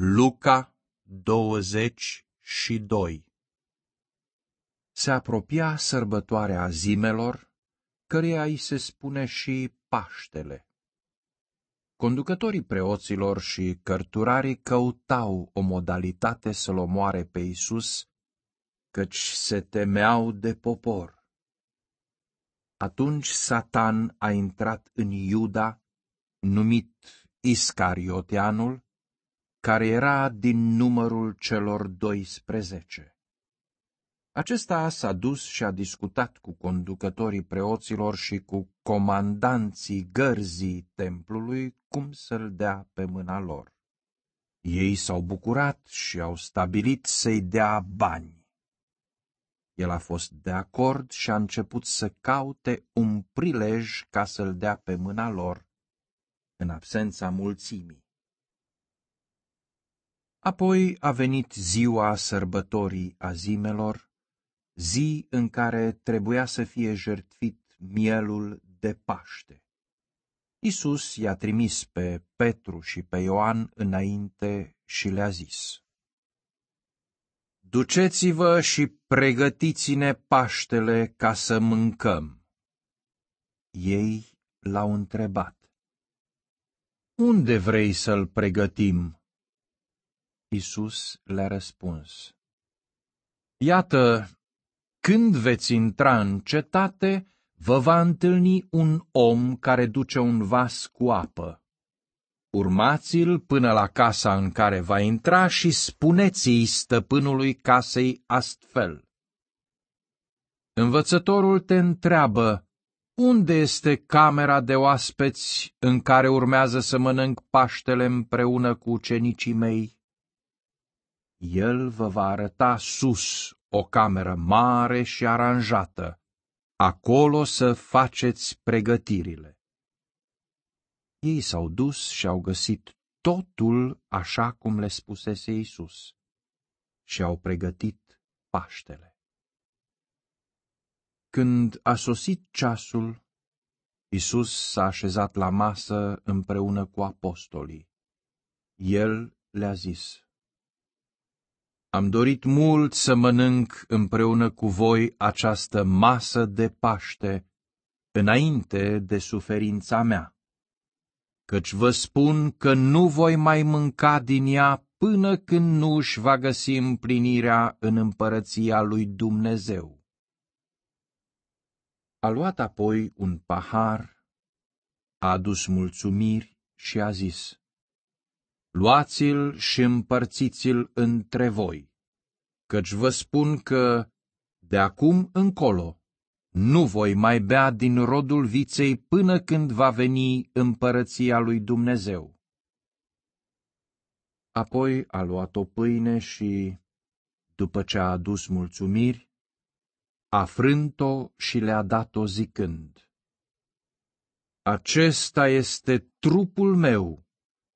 Luca 22 Se apropia sărbătoarea zimelor, căreia îi se spune și Paștele. Conducătorii preoților și cărturarii căutau o modalitate să-l omoare pe Isus, căci se temeau de popor. Atunci Satan a intrat în Iuda, numit Iscarioteanul, care era din numărul celor 12. Acesta s-a dus și a discutat cu conducătorii preoților și cu comandanții gărzii templului cum să-l dea pe mâna lor. Ei s-au bucurat și au stabilit să-i dea bani. El a fost de acord și a început să caute un prilej ca să-l dea pe mâna lor, în absența mulțimii. Apoi a venit ziua sărbătorii azimelor, zi în care trebuia să fie jertfit mielul de Paște. Isus i-a trimis pe Petru și pe Ioan înainte și le-a zis, Duceți-vă și pregătiți-ne Paștele ca să mâncăm. Ei l-au întrebat, Unde vrei să-l pregătim? Isus le-a răspuns, Iată, când veți intra în cetate, vă va întâlni un om care duce un vas cu apă. Urmați-l până la casa în care va intra și spuneți-i stăpânului casei astfel. Învățătorul te întreabă, unde este camera de oaspeți în care urmează să mănânc paștele împreună cu ucenicii mei? El vă va arăta sus o cameră mare și aranjată. Acolo să faceți pregătirile. Ei s-au dus și au găsit totul așa cum le spusese Isus și au pregătit Paștele. Când a sosit ceasul, Isus s-a așezat la masă împreună cu apostolii. El le-a zis, am dorit mult să mănânc împreună cu voi această masă de paște, înainte de suferința mea. Căci vă spun că nu voi mai mânca din ea până când nu își va găsi împlinirea în împărăția lui Dumnezeu. A luat apoi un pahar, a adus mulțumiri și a zis, Luați-l și împărțiți-l între voi, căci vă spun că, de acum încolo, nu voi mai bea din rodul viței până când va veni împărăția lui Dumnezeu. Apoi a luat o pâine și, după ce a adus mulțumiri, a frânt-o și le-a dat-o zicând, Acesta este trupul meu,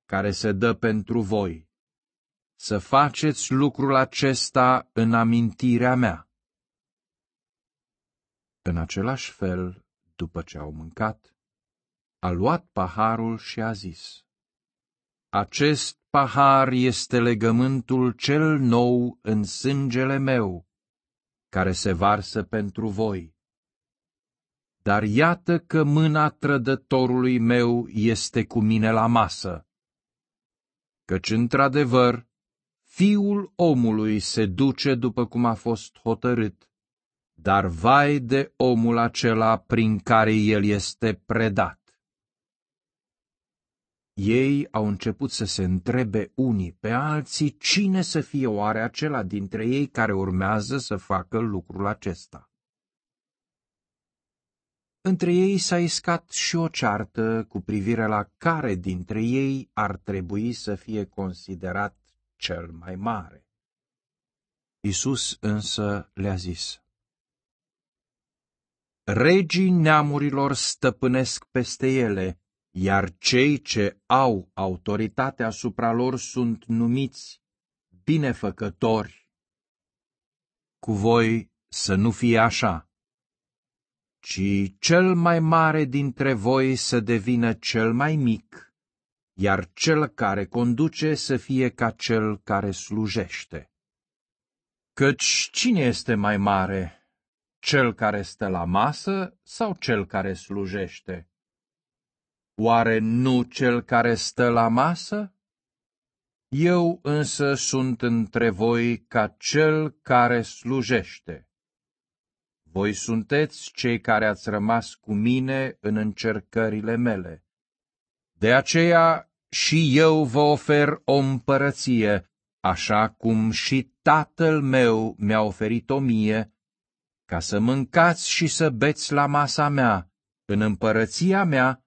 care se dă pentru voi. Să faceți lucrul acesta în amintirea mea. În același fel, după ce au mâncat, a luat paharul și a zis, Acest pahar este legământul cel nou în sângele meu, care se varsă pentru voi dar iată că mâna trădătorului meu este cu mine la masă căci într-adevăr fiul omului se duce după cum a fost hotărât, dar vai de omul acela prin care el este predat. Ei au început să se întrebe unii pe alții cine să fie oare acela dintre ei care urmează să facă lucrul acesta. Între ei s-a iscat și o ceartă cu privire la care dintre ei ar trebui să fie considerat cel mai mare. Isus însă le-a zis, Regii neamurilor stăpânesc peste ele, iar cei ce au autoritate asupra lor sunt numiți binefăcători. Cu voi să nu fie așa ci cel mai mare dintre voi să devină cel mai mic, iar cel care conduce să fie ca cel care slujește. Căci cine este mai mare, cel care stă la masă sau cel care slujește? Oare nu cel care stă la masă? Eu însă sunt între voi ca cel care slujește. Voi sunteți cei care ați rămas cu mine în încercările mele. De aceea și eu vă ofer o împărăție, așa cum și tatăl meu mi-a oferit-o mie, ca să mâncați și să beți la masa mea, în împărăția mea,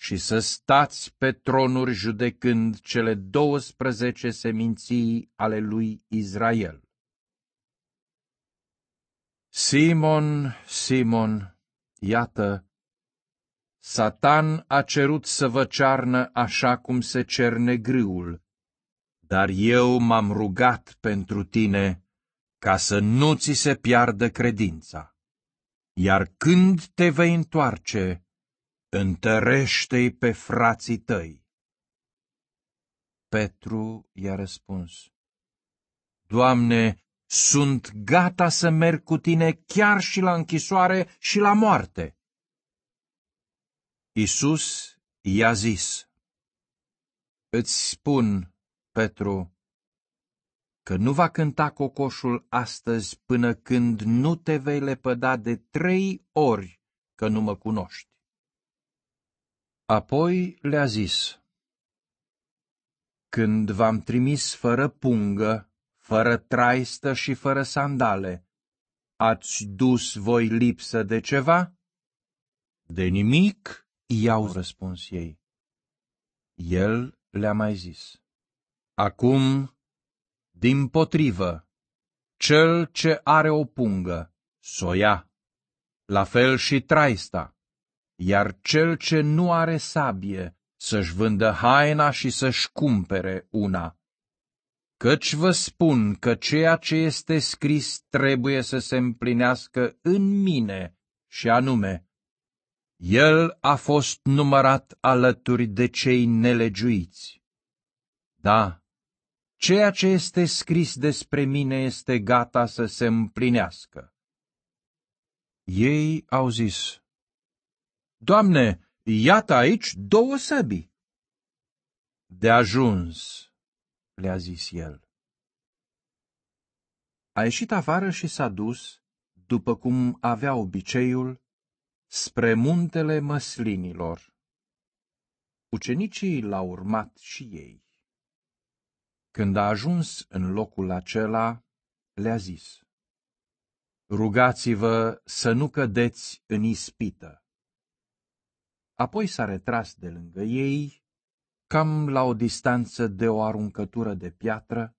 și să stați pe tronuri judecând cele 12 seminții ale lui Israel. Simon, Simon, iată, Satan a cerut să vă cearnă așa cum se cerne grâul, dar eu m-am rugat pentru tine ca să nu ți se piardă credința. Iar când te vei întoarce, întărește-i pe frații tăi. Petru i-a răspuns, Doamne, sunt gata să merg cu tine chiar și la închisoare și la moarte. Isus i-a zis, Îți spun, Petru, că nu va cânta cocoșul astăzi până când nu te vei lepăda de trei ori că nu mă cunoști. Apoi le-a zis, Când v-am trimis fără pungă, fără traistă și fără sandale. Ați dus voi lipsă de ceva? De nimic, i-au răspuns ei. El le-a mai zis. Acum, din potrivă, cel ce are o pungă, soia, la fel și traista, iar cel ce nu are sabie, să-și vândă haina și să-și cumpere una. Căci vă spun că ceea ce este scris trebuie să se împlinească în mine, și anume, El a fost numărat alături de cei nelegiuiți. Da, ceea ce este scris despre mine este gata să se împlinească. Ei au zis, Doamne, iată aici două săbi. De ajuns le-a zis el. A ieșit afară și s-a dus, după cum avea obiceiul, spre muntele măslinilor. Ucenicii l-au urmat și ei. Când a ajuns în locul acela, le-a zis, Rugați-vă să nu cădeți în ispită. Apoi s-a retras de lângă ei cam la o distanță de o aruncătură de piatră,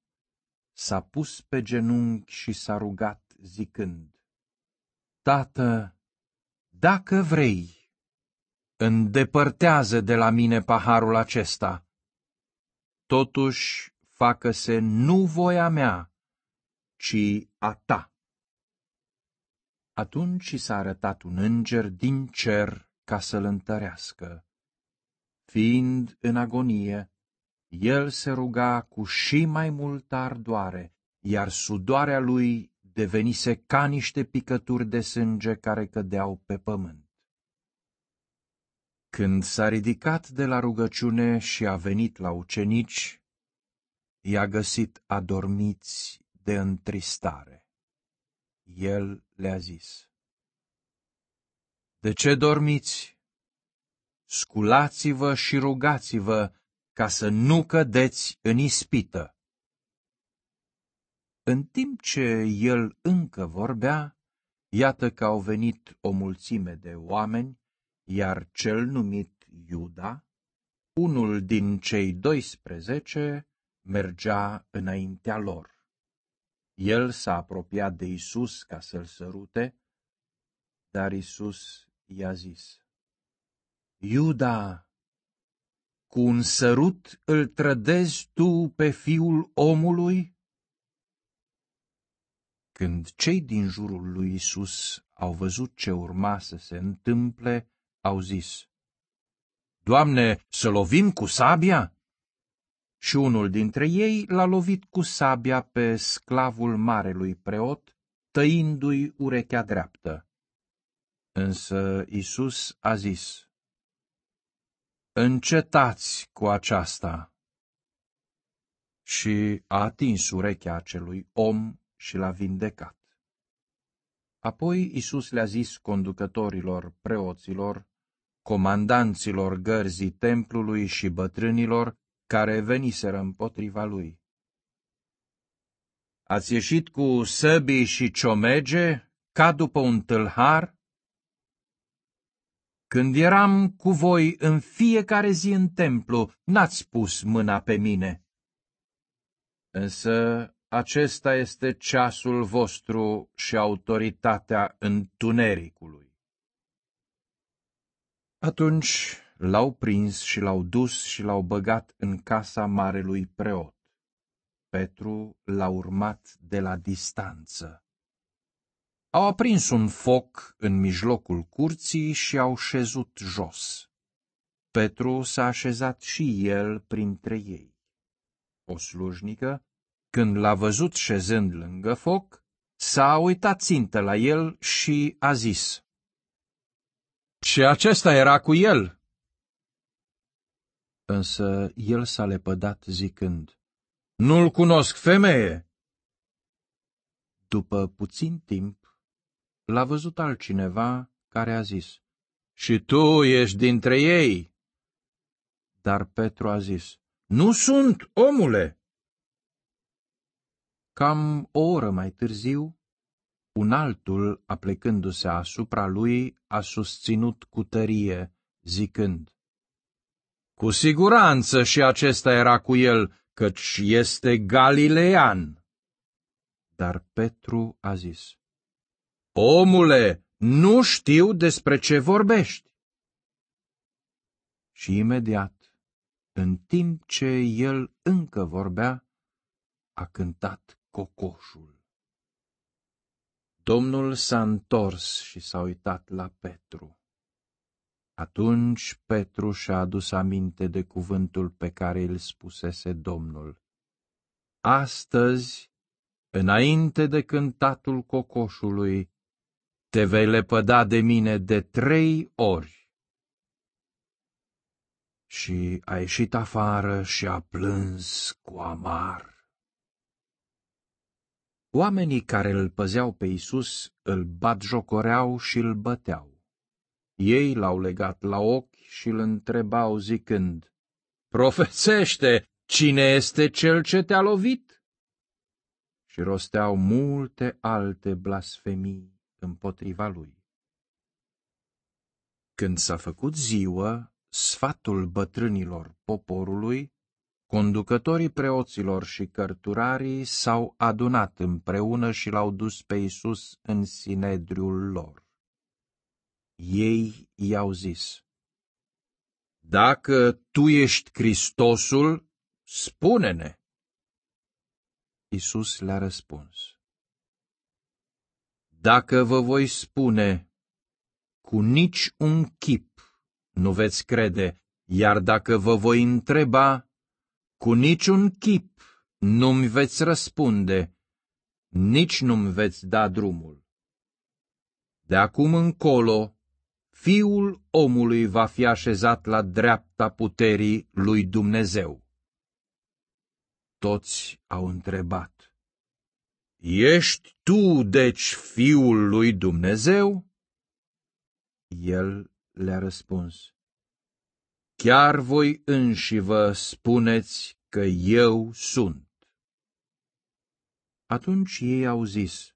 s-a pus pe genunchi și s-a rugat zicând, Tată, dacă vrei, îndepărtează de la mine paharul acesta. Totuși, facă-se nu voia mea, ci a ta. Atunci s-a arătat un înger din cer ca să-l întărească fiind în agonie, el se ruga cu și mai multă ardoare, iar sudoarea lui devenise ca niște picături de sânge care cădeau pe pământ. Când s-a ridicat de la rugăciune și a venit la ucenici, i-a găsit adormiți de întristare. El le-a zis, De ce dormiți? sculați-vă și rugați-vă ca să nu cădeți în ispită. În timp ce el încă vorbea, iată că au venit o mulțime de oameni, iar cel numit Iuda, unul din cei 12, mergea înaintea lor. El s-a apropiat de Isus ca să-l sărute, dar Isus i-a zis, Iuda, cu un sărut îl trădezi tu pe fiul omului? Când cei din jurul lui Isus au văzut ce urma să se întâmple, au zis, Doamne, să lovim cu sabia? Și unul dintre ei l-a lovit cu sabia pe sclavul marelui preot, tăindu-i urechea dreaptă. Însă Isus a zis, Încetați cu aceasta! Și a atins urechea acelui om și l-a vindecat. Apoi Isus le-a zis conducătorilor, preoților, comandanților gărzii templului și bătrânilor care veniseră împotriva lui. Ați ieșit cu săbii și ciomege ca după un tâlhar când eram cu voi în fiecare zi în templu, n-ați pus mâna pe mine. Însă acesta este ceasul vostru și autoritatea întunericului. Atunci l-au prins și l-au dus și l-au băgat în casa marelui preot. Petru l-a urmat de la distanță. Au aprins un foc în mijlocul curții și au șezut jos. Petru s-a așezat și el printre ei. O slujnică, când l-a văzut șezând lângă foc, s-a uitat țintă la el și a zis, Și acesta era cu el!" Însă el s-a lepădat zicând, Nu-l cunosc, femeie!" După puțin timp, L-a văzut altcineva care a zis, Și tu ești dintre ei!" Dar Petru a zis, Nu sunt, omule!" Cam o oră mai târziu, un altul, aplecându-se asupra lui, a susținut cu tărie, zicând, Cu siguranță și acesta era cu el, căci este galilean. Dar Petru a zis, Omule, nu știu despre ce vorbești. Și imediat, în timp ce el încă vorbea, a cântat cocoșul. Domnul s-a întors și s-a uitat la Petru. Atunci Petru și-a adus aminte de cuvântul pe care îl spusese Domnul. Astăzi, înainte de cântatul cocoșului, te vei lepăda de mine de trei ori. Și a ieșit afară și a plâns cu amar. Oamenii care îl păzeau pe Isus îl batjocoreau și îl băteau. Ei l-au legat la ochi și îl întrebau zicând, Profețește, cine este cel ce te-a lovit? Și rosteau multe alte blasfemii împotriva lui. Când s-a făcut ziua, sfatul bătrânilor poporului, conducătorii preoților și cărturarii s-au adunat împreună și l-au dus pe Isus în sinedriul lor. Ei i-au zis, Dacă tu ești Hristosul, spune-ne! Isus le-a răspuns, dacă vă voi spune, cu nici un chip nu veți crede, iar dacă vă voi întreba, cu niciun chip nu-mi veți răspunde, nici nu-mi veți da drumul. De acum încolo, fiul omului va fi așezat la dreapta puterii lui Dumnezeu. Toți au întrebat. Ești tu, deci, fiul lui Dumnezeu? El le-a răspuns, Chiar voi înși vă spuneți că eu sunt. Atunci ei au zis,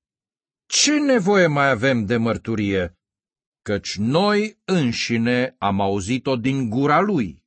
Ce nevoie mai avem de mărturie? Căci noi înșine am auzit-o din gura lui.